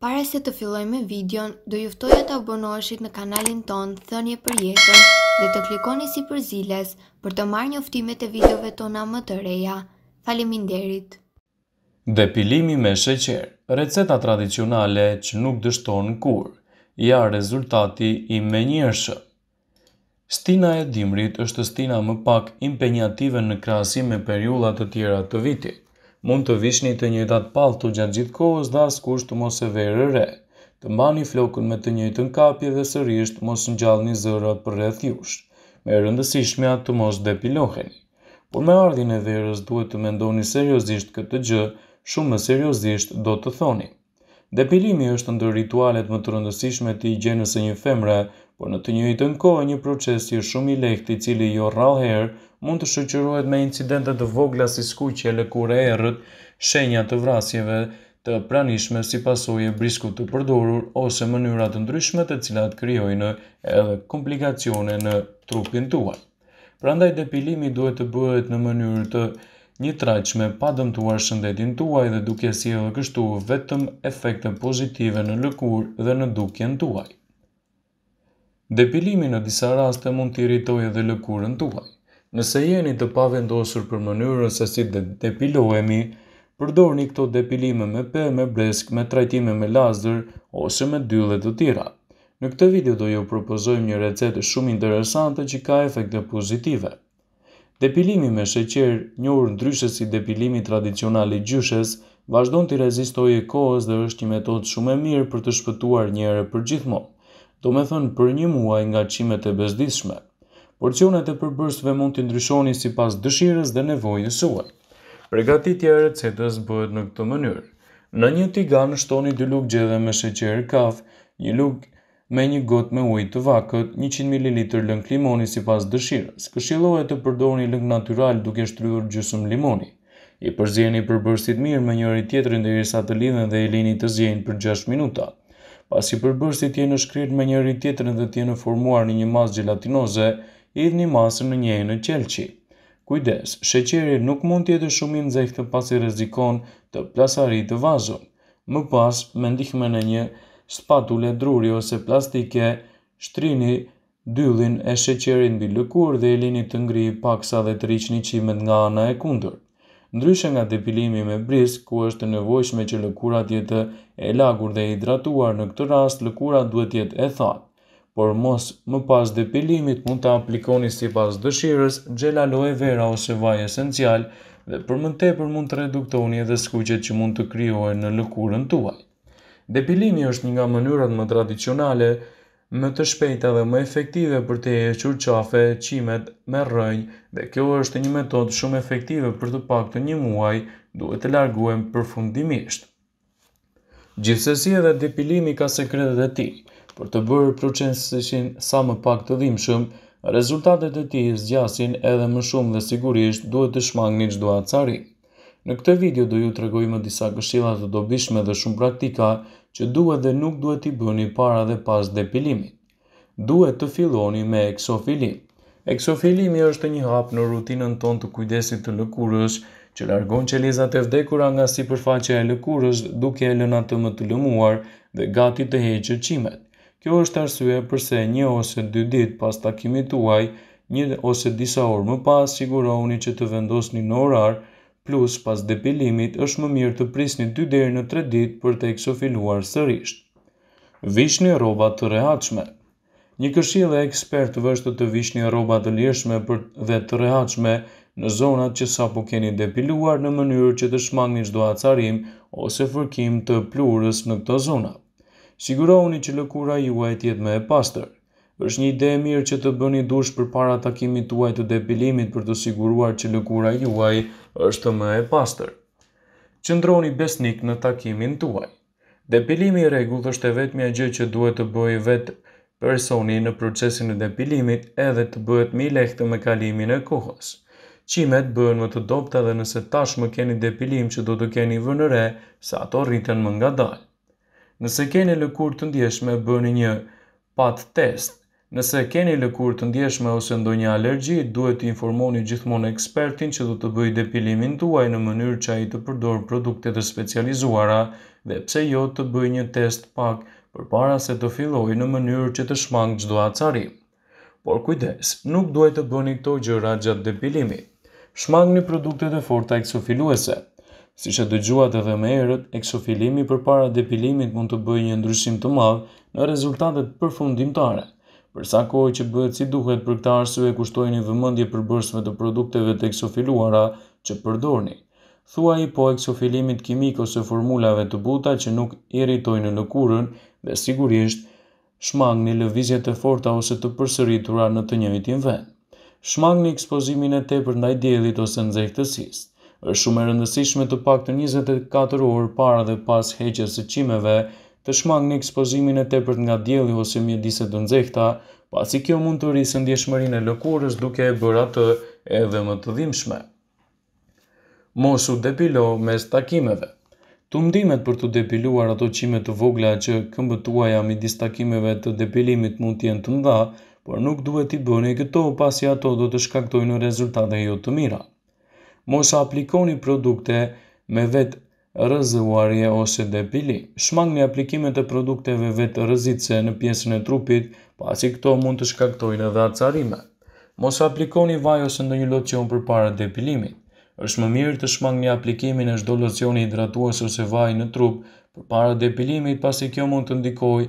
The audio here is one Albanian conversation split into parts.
Pare se të filloj me videon, do juftoj e të abonoshit në kanalin ton, thënje për jetën dhe të klikoni si për ziles për të marrë një uftimet e videove tona më të reja. Falimin derit! Depilimi me sheqer, receta tradicionale që nuk dështon në kur, ja rezultati i me njërshë. Stina e dimrit është stina më pak impenjative në krasim me periullat të tjera të vitit mund të vishni të njëjtat të gjatë gjithë kohës dhe askush të mos e verë re. Të mbani flokun me të njëjtën kapje dhe sërish të mos ngjallni zërat përreth jush. Me rëndësishme atë të mos depiloheni. Por me ardhin e verës duhet të mendoni seriozisht këtë gjë, shumë më seriozisht do të thoni. Depilimi është ndër ritualet më të rëndësishme të higjienës së një femre, por në të njëjtën kohë një proces i shumë i lehtë i cili jo rrallëherë mund të shoqërohet me incidente të vogla si skuqje, lëkure errët, shenja të vrasjeve të pranishme si pasojë briskut të përdorur ose mënyra të ndryshme të cilat krijojnë edhe komplikacione në trupin tuaj. Prandaj depilimi duhet të bëhet në mënyrë të një traqme pa dëmtuar shëndetin tuaj dhe duke si edhe kështu vetëm efekte pozitive në lëkur dhe në dukjen tuaj. Depilimi në disa raste mund të irritojë edhe lëkurën tuaj. Nëse jeni të pavendosur për mënyrën se si të depilohemi, përdorni këto depilime me pe, me bresk, me trajtime me lazer ose me dyllë të tjera. Në këtë video do ju propozojmë një recetë shumë interesante që ka efekte pozitive. Depilimi me sheqer, njohur ndryshe si depilimi tradicional i gjyshes, vazhdon të e kohës dhe është një metodë shumë e mirë për të shpëtuar njëre për gjithmonë do me thënë për një muaj nga qimet e bezdishme. Porcionet e përbërstve mund të ndryshoni si pas dëshirës dhe nevojës suaj. Pregatitja e recetës bëhet në këtë mënyrë. Në një tigan shtoni 2 lukë gjedhe me sheqerë kafë, një lukë me një gotë me ujtë të vakët, 100 ml lëngë limoni si pas dëshirës. Këshilohet të përdoni lëngë natural duke shtryur gjysëm limoni. I përzjeni përbërstit mirë me njëri tjetërin dhe i të lidhen dhe i lini të zjenë për 6 minutat. Pas i përbërsi tjene shkrit me njëri tjetërën dhe tjene formuar një masë gjelatinoze, idhë një masë në njëjë në qelqi. Kujdes, sheqeri nuk mund tjetë shumim zekhtë pas i rezikon të plasari të vazon. Më pas, me ndihme në një spatule druri ose plastike, shtrini, dyllin e sheqerit në bilëkur dhe e linit të ngri paksa dhe të rikë një qimet nga ana e kundërt ndryshe nga depilimi me bris, ku është nevojshme që lëkurat jetë e lagur dhe hidratuar në këtë rast, lëkurat duhet jetë e thatë Por mos më pas depilimit mund të aplikoni si pas dëshirës gjel aloe vera ose vaj esencial dhe për më tepër mund të reduktoni edhe skuqet që mund të kryojnë në lëkurën tuaj. Depilimi është një nga mënyrat më tradicionale, më të shpejta dhe më efektive për të hequr qafe, qimet me rrënjë dhe kjo është një metodë shumë efektive për të pak të një muaj, duhet të larguem përfundimisht. Gjithsesi edhe depilimi ka sekretet e ti, për të bërë procesin sa më pak të dhimshëm, rezultatet e ti zgjasin edhe më shumë dhe sigurisht duhet të shmangni gjdoa të cari. Në këtë video do ju të regojme disa këshilat të dobishme dhe shumë praktika, që duhet dhe nuk duhet i bëni para dhe pas depilimit. Duhet të filloni me eksofilim. Eksofilimi është një hap në rutinën ton të kujdesit të lëkurës që largon qelizat e vdekura nga si përfaqe e lëkurës duke e lëna të më të lëmuar dhe gati të heqë qimet. Kjo është arsue përse një ose dy dit pas takimit uaj, një ose disa orë më pas, sigurohuni që të vendosni në orarë plus pas depilimit është më mirë të prisni 2 deri në 3 ditë për të eksofiluar sërish. Vishni rroba të rehatshme. Një këshillë e ekspertëve është të vishni rroba të lirshme për dhe të rehatshme në zonat që sapo keni depiluar në mënyrë që të shmangni çdo acarim ose fërkim të plurës në këto zona. Sigurohuni që lëkura juaj të jetë më e pastër është një ide e mirë që të bëni dush për para takimit tuaj të depilimit për të siguruar që lëkura juaj është më e pastër. Qëndroni besnik në takimin tuaj. Depilimi i regullë është e vetë mja gjë që duhet të bëjë vetë personi në procesin e depilimit edhe të bëhet mi lehtë me kalimin e kohës. Qimet bëhen më të dobta dhe nëse tashmë keni depilim që do të keni vënëre sa ato rriten më nga dalë. Nëse keni lëkur të ndjeshme bëni një pat test Nëse keni lëkur të ndjeshme ose ndonjë alergji, duhet të informoni gjithmonë ekspertin që do të bëjë depilimin tuaj në mënyrë që ai të përdorë produktet e specializuara dhe pse jo të bëjë një test pak përpara se të fillojë në mënyrë që të shmangë çdo acari. Por kujdes, nuk duhet të bëni këto gjëra gjatë depilimit. Shmangni produktet e forta eksofiluese. Siç e dëgjuat edhe më herët, eksofilimi përpara depilimit mund të bëjë një ndryshim të madh në rezultatet përfundimtare. Përsa kohë që bëhet si duhet për këta arsye kushtojnë i vëmëndje për bërsme të produkteve të eksofiluara që përdorni. Thua i po eksofilimit kimik ose formulave të buta që nuk iritojnë në lëkurën dhe sigurisht shmangni lëvizjet e forta ose të përsëritura në të njëjtin vend. Shmangni ekspozimin e tepër ndaj diellit ose nxehtësisë. Është shumë e rëndësishme të paktën 24 orë para dhe pas heqjes së çimeve të shmang në ekspozimin e tepërt nga djeli ose mjediset të nxehta, pasi kjo mund të rrisë në e lëkurës duke e bërë atë edhe më të dhimshme. Mosu depilo mes takimeve Tundimet për të depiluar ato qime të vogla që këmbëtuaja mi distakimeve të depilimit mund t'jen të mdha, por nuk duhet t'i bëni këto pasi ato do të shkaktojnë rezultate jo të mira. Mos aplikoni produkte me vetë rëzëvarje ose depili. Shmang një aplikimet e produkteve vetë rëzitse në piesën e trupit, pasi këto mund të shkaktojnë edhe atësarime. Mos aplikoni vaj ose ndonjë locion për para depilimit. është më mirë të shmang një aplikimin e shdo locioni hidratuas ose vaj në trup për para depilimit, pasi kjo mund të ndikoj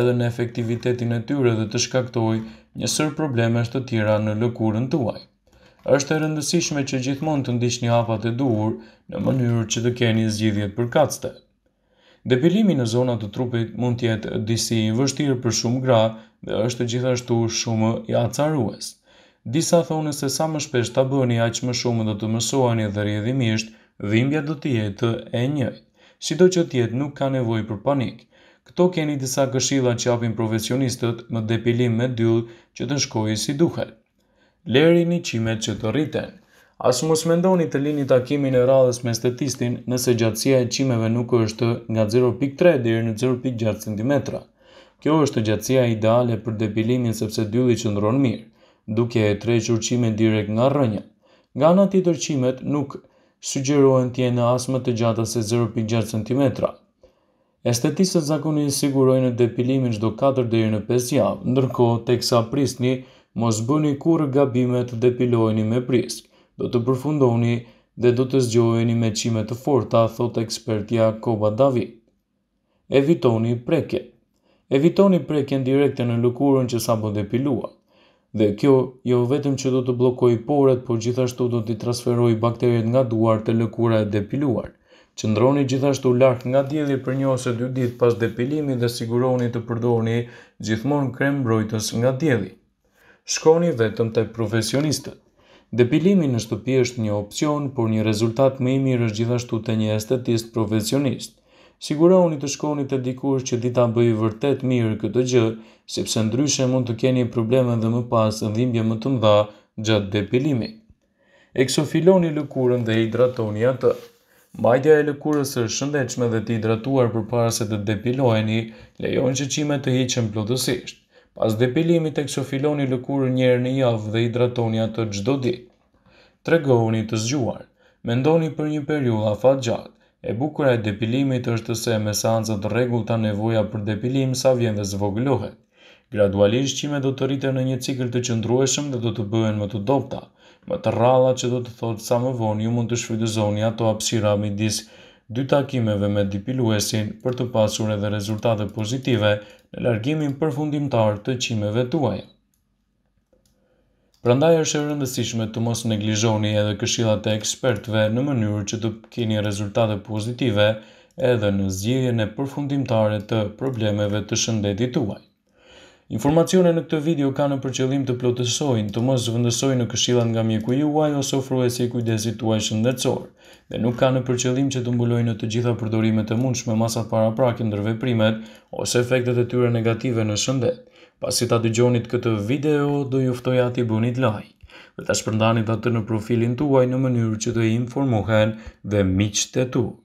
edhe në efektivitetin e tyre dhe të shkaktoj njësër problemesht të tjera në lëkurën tuaj është e rëndësishme që gjithmonë të një hapat e duhur në mënyrë që të keni zgjidhjet për kacte. Depilimi në zonat të trupit mund tjetë disi i vështirë për shumë gra dhe është gjithashtu shumë i acarues. Disa thonë se sa më shpesht të bëni aq më shumë dhe të mësoani dhe rjedhimisht, dhimbja do të jetë e një. Si do që tjetë nuk ka nevoj për panik. Këto keni disa këshilla që apin profesionistët më depilim me dyllë që të shkojë si duhet. Leri një qimet që të rriten. As mos mendoni të lini takimin e radhës me statistin nëse gjatësia e qimeve nuk është nga 0.3 deri në 0.6 cm. Kjo është gjatësia ideale për depilimin sepse dylli qëndron mirë, duke e tërhequr qimen direkt nga rrënja. Nga në tjetër qimet nuk sugjerohen të jenë as më të gjata se 0.6 cm. Estetistët zakonisht sigurojnë depilimin çdo 4 deri në 5 javë, ndërkohë teksa prisni mos bëni kur gabimet dhe pilojni me prisk, do të përfundoni dhe do të zgjoheni me qime të forta, thot ekspertja Koba David. Evitoni preke. Evitoni prekjen direkte në lëkurën që sa bëdhe pilua. Dhe kjo, jo vetëm që do të blokoj poret, por gjithashtu do të transferoj bakterit nga duar të lëkura e depiluar. Qëndroni gjithashtu lartë nga djeli për një ose dy ditë pas depilimi dhe siguroni të përdoni gjithmonë krem brojtës nga djeli shkoni vetëm të profesionistët. Depilimi në shtëpi është një opcion, por një rezultat më i mirë është gjithashtu të një estetist profesionist. Siguroni të shkoni të dikush që dita bëjë vërtet mirë këtë gjë, sepse ndryshe mund të keni probleme dhe më pas në dhimbje më të mdha gjatë depilimi. Eksofiloni lëkurën dhe hidratoni atë. Majtja e lëkurës është shëndechme dhe të hidratuar për parëse se të depiloheni, lejon që qime të hiqen plotësisht. Pas depilimit e kësë filoni lëkurë njërë në javë dhe hidratoni atë gjdo ditë. Tregoni të zgjuar, mendoni për një periud a gjatë, e bukura e depilimit është të se me sanësat regull të nevoja për depilim sa vjen dhe zvogluhe. Gradualisht qime do të rritër në një cikl të qëndrueshëm dhe do të bëhen më të dopta, më të rralla që do të thotë sa më vonë ju mund të shfrydëzoni ato apsira disë dy takimeve me dipiluesin për të pasur edhe rezultate pozitive në largimin përfundimtar të qimeve tuaj. Prandaj është e rëndësishme të mos neglizhoni edhe këshillat e ekspertëve në mënyrë që të keni rezultate pozitive edhe në zgjidhjen e përfundimtare të problemeve të shëndetit tuaj. Informacione në këtë video ka në përqëllim të plotësojnë, të mos zëvëndësojnë në këshilan nga mjeku juaj ose ofruaj si kujdesit tuaj shëndetësor, dhe nuk ka në përqëllim që të mbulojnë në të gjitha përdorimet e mundshme masat para prakin ndërve primet ose efektet e tyre negative në shëndet. Pasi ta gjonit këtë video, do juftoj ati bunit like dhe të shpërndanit atë në profilin tuaj në mënyrë që të informohen dhe miqët e tuaj.